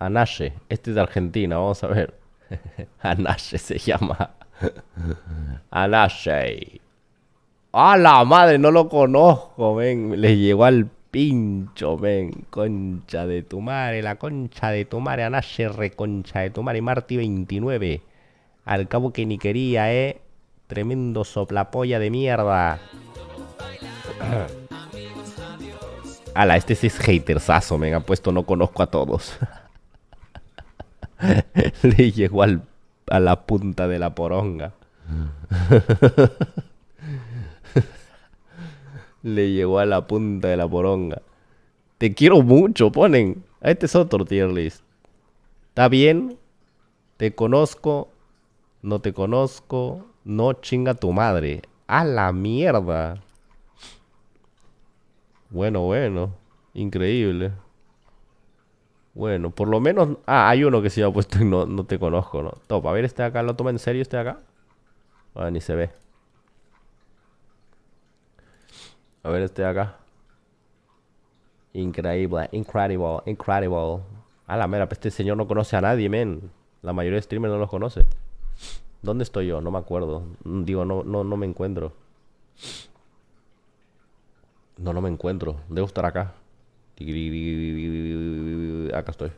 Anache. Este es de Argentina, vamos a ver. Anache se llama. Anache. ¡A la madre! No lo conozco, ven. Le llegó al pincho, ven. Concha de tu madre, la concha de tu madre. Anache, reconcha de tu madre. Marty 29. Al cabo que ni quería, eh. Tremendo soplapolla de mierda. Ala, este es hatersazo, me ha puesto no conozco a todos. le llegó a la punta de la poronga. le llegó a la punta de la poronga. Te quiero mucho, ponen. Este es otro tier list. Está bien, te conozco, no te conozco, no chinga tu madre. A la mierda. Bueno, bueno, increíble. Bueno, por lo menos... Ah, hay uno que se ha puesto y no, te conozco, ¿no? Top, a ver, este de acá, ¿lo toma en serio este de acá? Ah, ni se ve. A ver este de acá. Increíble, incredible, incredible. A la mera, este señor no conoce a nadie, men. La mayoría de streamers no los conoce. ¿Dónde estoy yo? No me acuerdo. Digo, no, no, no me encuentro. No, no me encuentro. Debo estar acá acá estoy.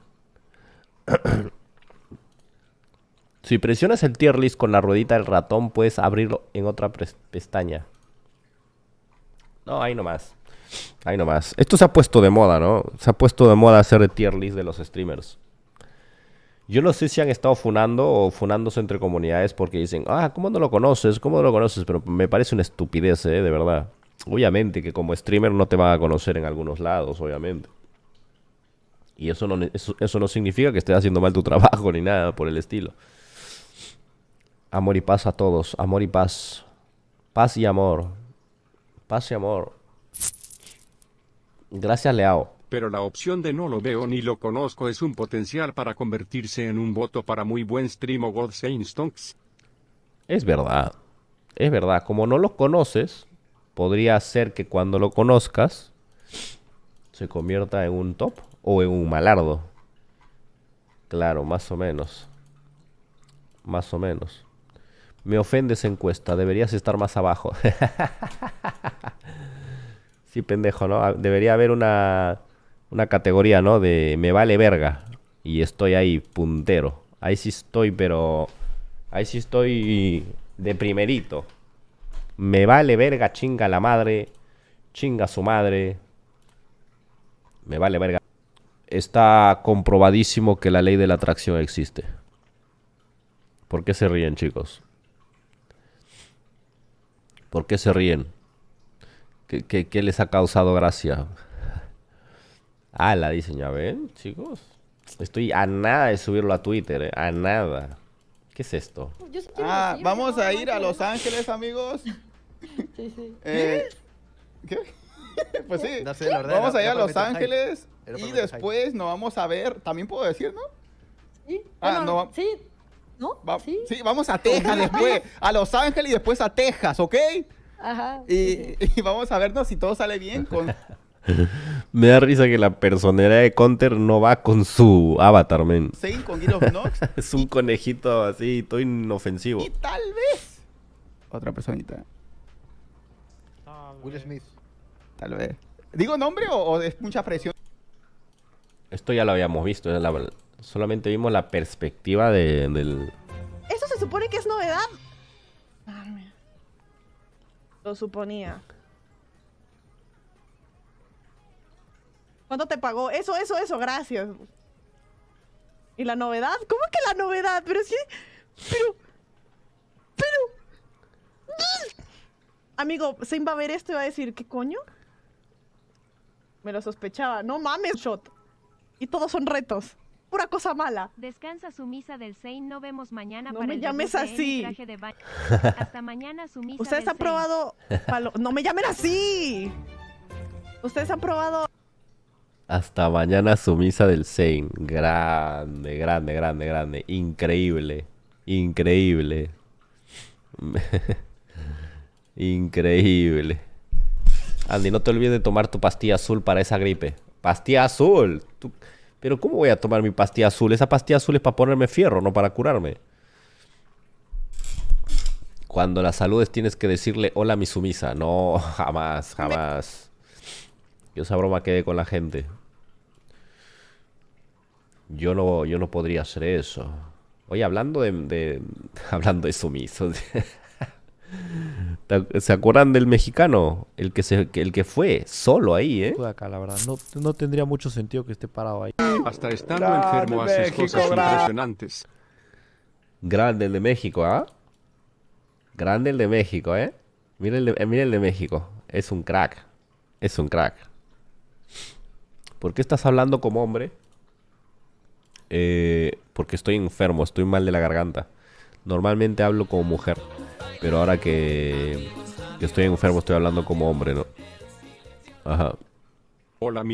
si presionas el tier list con la ruedita del ratón, puedes abrirlo en otra pestaña. No, ahí nomás. Ahí nomás. Esto se ha puesto de moda, ¿no? Se ha puesto de moda hacer el tier list de los streamers. Yo no sé si han estado funando o funándose entre comunidades porque dicen, ah, ¿cómo no lo conoces? ¿Cómo no lo conoces? Pero me parece una estupidez, ¿eh? De verdad. Obviamente que como streamer no te van a conocer en algunos lados, obviamente. Y eso no, eso, no significa que estés haciendo mal tu trabajo ni nada por el estilo. Amor y paz a todos. Amor y paz. Paz y amor. Paz y amor. Gracias, Leao. Pero la opción de no lo veo ni lo conozco es un potencial para convertirse en un voto para muy buen stream o God Stonks. Es verdad. Es verdad. Como no lo conoces, podría ser que cuando lo conozcas se convierta en un top o en un malardo. Claro, más o menos. Más o menos. Me ofende esa encuesta, deberías estar más abajo. sí, pendejo, ¿no? Ah, debería haber una, una categoría, ¿no? De me vale verga. Y estoy ahí, puntero. Ahí sí estoy, pero... Ahí sí estoy de primerito. Me vale verga, chinga la madre. Chinga su madre. Me vale verga está comprobadísimo que la ley de la atracción existe. ¿Por qué se ríen, chicos? ¿Por qué se ríen? ¿Qué, les ha causado gracia? Ah, la dicen, ven, chicos. Estoy a nada de subirlo a Twitter, eh, a nada. ¿Qué es esto? Ah, vamos a ir a Los Ángeles, amigos. Eh, ¿Qué? pues sí. Vamos a ir a Los Ángeles y después nos vamos a ver, también puedo decir, ¿no? Sí. Ah, no, sí. ¿No? ¿Sí? sí. vamos a Texas después, a Los Ángeles y después a Texas, ¿ok? Ajá. Y, vamos a vernos si todo sale bien con... Me da risa que la personera de Counter no va con su avatar, men. Sí, con Guido es un conejito así, todo inofensivo. Y tal vez... Otra personita. Will Smith. Tal vez. ¿Digo nombre o, o es mucha presión? Esto ya lo habíamos visto, solamente vimos la perspectiva de, del... Eso se supone que es novedad. Lo suponía. ¿Cuánto te pagó? Eso, eso, eso, gracias. ¿Y la novedad? ¿Cómo que la novedad? Pero sí. Pero. Pero. Amigo, Sim va a ver esto y va a decir, ¿qué coño? Me lo sospechaba. No mames, Shot y todos son retos. Pura cosa mala. Descansa sumisa del Sein, no vemos mañana para me el llames así. de baño. Hasta mañana sumisa. Ustedes han probado no me llamen así. Ustedes han probado hasta mañana sumisa del Sein. Grande, grande, grande, grande. Increíble. Increíble. Increíble. Andy, no te olvides de tomar tu pastilla azul para esa gripe. Pastilla azul. Pero ¿cómo voy a tomar mi pastilla azul? Esa pastilla azul es para ponerme fierro, no para curarme. Cuando la saludes tienes que decirle hola mi sumisa. No, jamás, jamás. Yo esa broma quedé con la gente. Yo no, yo no podría hacer eso. Oye, hablando de, de hablando de sumisos. ¿Se acuerdan del mexicano? El que, el que fue solo ahí, ¿eh? No, tendría mucho sentido que esté parado ahí. Hasta estando enfermo haces cosas impresionantes. Grande el de México, ¿ah? Grande el de México, ¿eh? ¿eh? Mira el de, México. Es un crack. Es un crack. ¿Por qué estás hablando como hombre? Eh, porque estoy enfermo, estoy mal de la garganta. Normalmente hablo como mujer. Pero ahora que, estoy enfermo, estoy hablando como hombre, ¿no? Ajá. Hola,